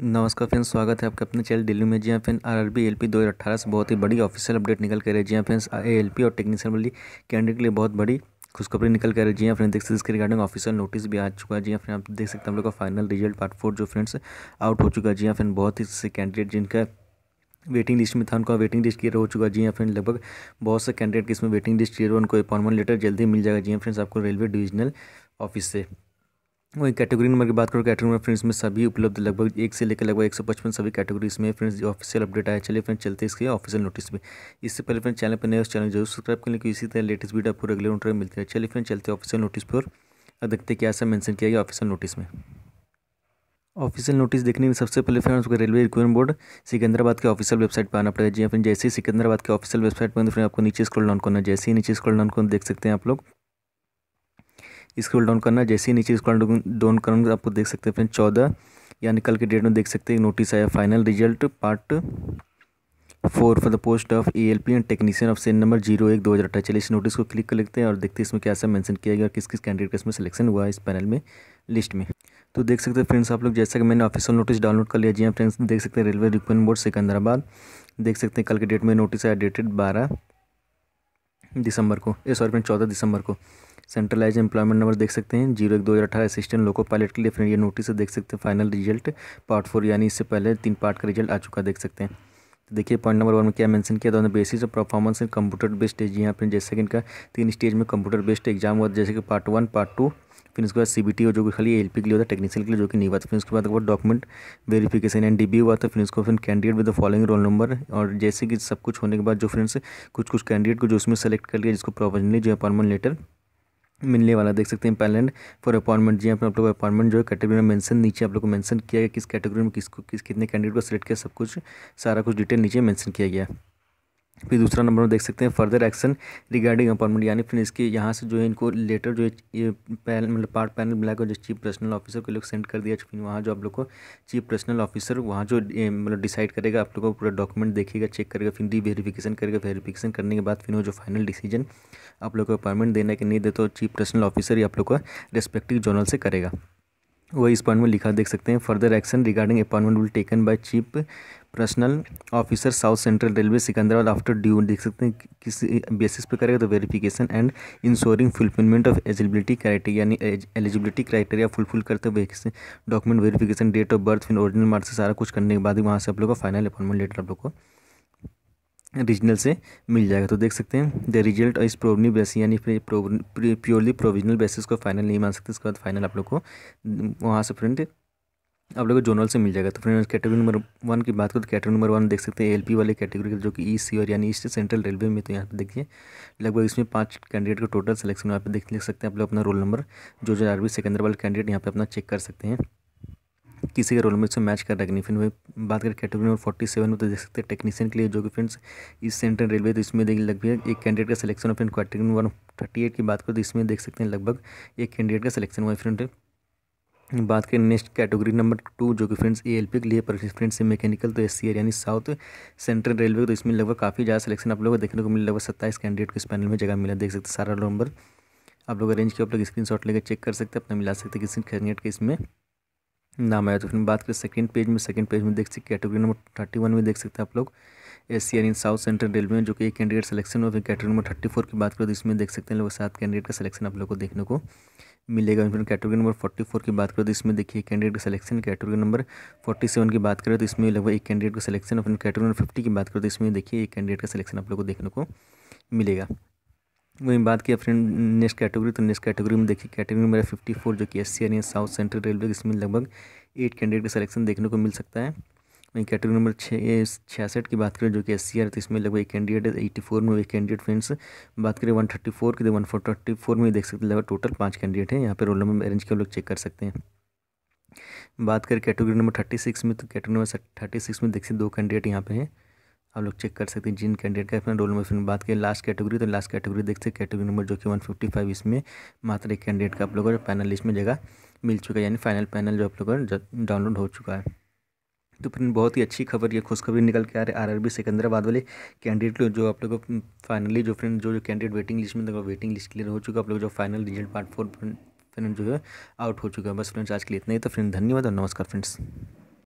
नमस्कार फ्रेंड्स स्वागत है आपका अपने चैनल दिल्ली में जी हाँ friend R R B L P दो हज़ार अठारह से बहुत ही बड़ी ऑफिशियल अपडेट निकल कर रहे है जी हाँ फ्रेंड्स एल पी और टेक्नीशियन वाली कैंडिडेट के लिए बहुत बड़ी खुशखबरी निकल कर जी हाँ फ्रेंड देख सकते इसके रिगार्डिंग ऑफिशियल नोटिस भी आ चुका है जी फ्रेंड आप देख सकते हम लोग का फाइनल रिजल्ट पार्ट फोर जो फ्रेंड्स आउट हो चुका है जी फ्रेंड बहुत ही से कैंडिडेट जिनका वेटिंग लिस्ट में था उनका वेटिंग लिस्ट क्लियर हो चुका है जी हाँ फ्रेंड लगभग बहुत से कैंडिडेट की इसमें वेटिंग लिस्ट क्लियर हुआ उनको अपॉइंटमेंट लेटर जल्दी मिल जाएगा जी हाँ फ्रेंड्स आपको रेलवे डिवीजनल ऑफिस से वहीं कैटेगरी नंबर की बात करो कैटेगरी में फ्रेंड्स में सभी उपलब्ध लगभग एक से लेकर लगभग एक सौ पचपन सभी कैटेगरीज में फ्रेंड्स ऑफिशियल अपडेट आया चलिए फ्रेंड्स चलते इसके ऑफिशियल नोटिस में इससे पहले फ्रेंड्स चैनल पर नए चैनल तो जरूर सब्सक्राइब करें क्योंकि इसी तरह लेटेस्ट वीडियो आपको रेगुलर नोटर मिलते हैं चलिए फ्रेंड चलते ऑफिशियल नोटिस पर देखते क्या ऐसा मैंशन किया गया ऑफिशियल नोटिस में ऑफिशियल नोटिस देखने में सबसे पहले फ्रेंड्स उसका रेलवे रिक्रूटमेंट बोर्ड सिकंदराबाद के ऑफिशियल वेबसाइट पर आना पड़ेगा जी फ्रेंड हाँ जैसे ही सिकंदराबाद के ऑफिशियल वेबसाइट पर फ्रेंड आपको नीचे स्क्रॉल डाउन करना जैसे ही नीचे स्क्रॉल डाउन करना देख सकते हैं आप लोग स्क्रॉल डाउन करना जैसे ही नीचे स्क्रॉल डाउन करना आपको देख सकते हैं फ्रेंड चौदह यानी कल के डेट में देख सकते हैं नोटिस आया final result part four for the post of A L P and technician of CEN number zero एक दो हज़ार अठारह चलिए इस नोटिस को क्लिक कर लेते हैं और देखते हैं इसमें क्या सा मेंशन किया गया और किस किस कैंडिडेट का इसमें सिलेक्शन हुआ है इस पैनल में लिस्ट में तो देख सकते हैं फ्रेंड्स आप लोग जैसा कि मैंने ऑफिशियल नोटिस डाउनलोड कर लिया जी हाँ फ्रेंड्स देख सकते हैं रेलवे रिक्रूटमेंट बोर्ड सिकंदराबाद देख सकते हैं कल के डेट में नोटिस आया डेटेड बारह दिसंबर को ये सॉरी फ्रेंड चौदह दिसंबर को सेंट्रलाइज एम्प्लॉयमेंट नंबर देख सकते हैं जीरो एक दो हज़ार अठारह असिस्टेंट लोको पायलट के लिए फिर ये नोटिस देख सकते हैं फाइनल रिजल्ट पार्ट फोर यानी इससे पहले तीन पार्ट का रिजल्ट आ चुका देख सकते हैं तो देखिए पॉइंट नंबर वन में क्या मेंशन किया था basis of performance in computer based stage यहाँ पर जैसे कि इनका तीन स्टेज में कंप्यूटर बेस्ड एग्जाम हुआ जैसे कि पार्ट वन पार्ट टू फिर उसके बाद सी और टी हो जो कि खाली एल पी के लिए होता है टेक्नीशियल के लिए जो कि नहीं हुआ था फिर उसके बाद document verification and D B हुआ था फिर उसको फिर candidate with the following roll number और जैसे कि सब कुछ होने के बाद जो फ्रेंड्स कुछ कुछ कैंडिडेट को जो उसमें सेलेक्ट कर लिया जिसको प्रोफेशनली जो अपॉइंटमेंट लेटर मिलने वाला देख सकते हैं पैलेंट फॉर अपॉइंटमेंट जी हाँ, आप लोग अपॉइंटमेंट जो है कैटेगरी में मेंशन नीचे आप लोग को मेंशन किया गया किस कैटेगरी में किसको किस कितने कैंडिडेट को सिलेक्ट किया सब कुछ सारा कुछ डिटेल नीचे मेंशन किया गया फिर दूसरा नंबर में देख सकते हैं फर्दर एक्शन रिगार्डिंग अपॉइंटमेंट यानी फिर इसके यहाँ से जो है इनको लेटर जो है ये पैनल मतलब पार्ट पैनल बनाकर जो चीफ पर्सनल ऑफिसर को लोग सेंड कर दिया फिर वहाँ जो आप लोग को चीफ पर्सनल ऑफिसर वहाँ जो मतलब डिसाइड करेगा आप लोग को पूरा डॉक्यूमेंट देखेगा चेक करेगा फिर री वेरीफिकेशन करेगा वेरीफिकेशन करने के बाद फिर वो जो फाइनल डिसीजन आप लोग को अपॉइंटमेंट देना कि नहीं दे तो चीफ पर्सनल ऑफिसर ही आप लोग को रेस्पेक्टिव जर्नल से करेगा वही इस पॉइंट में लिखा देख सकते हैं further action regarding appointment will taken by chief personnel officer south central railway Secunderabad after due देख सकते हैं किस बेसिस पे करेगा तो verification and ensuring fulfilment of eligibility criteria यानी एलिजिबिलिटी क्राइटेरिया फुलफिल करते हुए document verification date of birth फिर ओरिजिनल मार्क्स सारा कुछ करने के बाद ही वहाँ से आप लोग का फाइनल अपॉइंटमेंट लेटर आप लोग को रीजनल से मिल जाएगा तो देख सकते हैं द रिजल्ट इस प्रोवनी बेसिस यानी फिर प्योरली प्रोविजनल बेसिस को फाइनल नहीं मान सकते इसके बाद फाइनल आप लोग को वहाँ से फ्रेंड आप लोगों को जोनल से मिल जाएगा तो फ्रेंड कैटेगरी नंबर वन की बात करें तो कैटेगरी नंबर वन देख सकते हैं एलपी वाले कैटेगरी जो कि सी e और यानी ईस्ट सेंट्रल रेलवे में तो यहाँ पे देखिए लगभग इसमें पांच कैंडिडेट का टोटल सिलेक्शन यहाँ पे देख सकते हैं आप लोग अपना रोल नंबर जो जो आरबी सेकेंडर वाले कैंडिडेट यहाँ पर अपना चेक कर सकते हैं किसी के रोल में से मैच कर रखनी फिर वही बात करें कैटेगरी नंबर फोर्टी सेवन में तो देख सकते हैं टेक्नीशियन के लिए जो कि फ्रेंड्स इस सेंट्रल रेलवे तो इसमें देखिए लगभग एक कैंडिडेट का सिलेक्शन हुआ friend category number thirty eight की बात करें तो इसमें देख सकते हैं लगभग एक कैंडिडेट का सिलेक्शन हुआ फ्रेंड बात करें नेक्स्ट कैटेगरी नंबर टू जो कि फ्रेंड्स ए एल पी के लिए पर फ्रेंड्स मैकेनिकल तो एस सी यानी साउथ सेंट्रल रेलवे तो इसमें लगभग काफ़ी ज़्यादा सिलेक्शन आप लोगों को देखने को मिले लगभग सत्ताईस कैंडिडेट को इस पैनल में जगह मिला देख सकते सारा नंबर आप लोग अरेंज किया आप लोग स्क्रीन शॉट लेकर चेक कर सकते हैं अपना मिला सकते हैं किसी कैंडिडेट के इसमें नाम आया तो फिर बात करें सेकंड पेज में सेकंड पेज में देख सकते कैटेगरी नंबर थर्टी वन में देख सकते हैं आप लोग S C south central railway में जो कि एक कैंडिडेट सिलेक्शन हुआ फिर कैटेगरी नंबर थर्टी फोर की बात करें तो इसमें देख सकते हैं लोग सात कैंडिडेट का सिलेक्शन आप लोग को देखने को मिलेगा फिर कैटेगरी नंबर फोर्टी फोर की बात करें तो इसमें देखिए कैंडिडेट का selection category number forty seven की बात करें तो इसमें लगभग एक कैंडिडेट का सिलेक्शन और फिर कैटेगरी नंबर फिफ्टी की बात करें तो इसमें देखिए एक कैंडिडेट का सिलेक्शन आप लोग को देखने को मिलेगा वहीं बात की फ्रेंड नेक्स्ट कैटेगरी तो नेक्स्ट कैटेगरी में देखिए कैटेगरी नंबर फिफ्टी फोर जो कि एस सी यानी साउथ सेंट्रल रेलवे इसमें लगभग एट कैंडिडेट का सिलेक्शन देखने को मिल सकता है वहीं कैटेगरी नंबर छः छियासठ की बात करें जो कि एस सी आर तो इसमें लगभग एक कैंडिडेट एट्टी फोर में एक कैंडिडेट फ्रेंड्स बात करें वन थर्टी फोर की तो वन थर्टी फोर में देख सकते हैं लगभग टोटल पाँच कैंडिडेट हैं यहाँ पर रोल नंबर अरेंज के लोग चेक कर सकते हैं बात करें कैटेगरी नंबर थर्टी सिक्स में तो कैटेगरी नंबर थर्टी सिक्स में देखिए दो कैंडिडेट यहाँ पे हैं आप लोग चेक कर सकते हैं जिन कैंडिडेट का फिर रोल नंबर फिर बात करें लास्ट कैटेगरी तो लास्ट कैटेगरी देख सकते कैटेगरी नंबर जो कि वन फिफ्टी फाइव इसमें मात्र एक कैंडिडेट का आप लोगों को पैनल इसमें जगह मिल चुका है यानी फाइनल पैनल जो आप लोगों का डाउनलोड हो चुका है तो फिर बहुत ही अच्छी खबर ये खुशखबरी निकल के आ रही है बी सिकंदराबाद वाले कैंडिडेट जो आप लोग फाइनली जो फ्रेंड जो जो कैंडिडेट वेटिंग लिस्ट में था वेटिंग लिस्ट क्लियर हो चुका आप लोग जो final result part four friend जो है आउट हो चुका है बस फ्रेंड्स आज के लिए इतना ही तो फ्रेंड धन्यवाद और नमस्कार फ्रेंड्स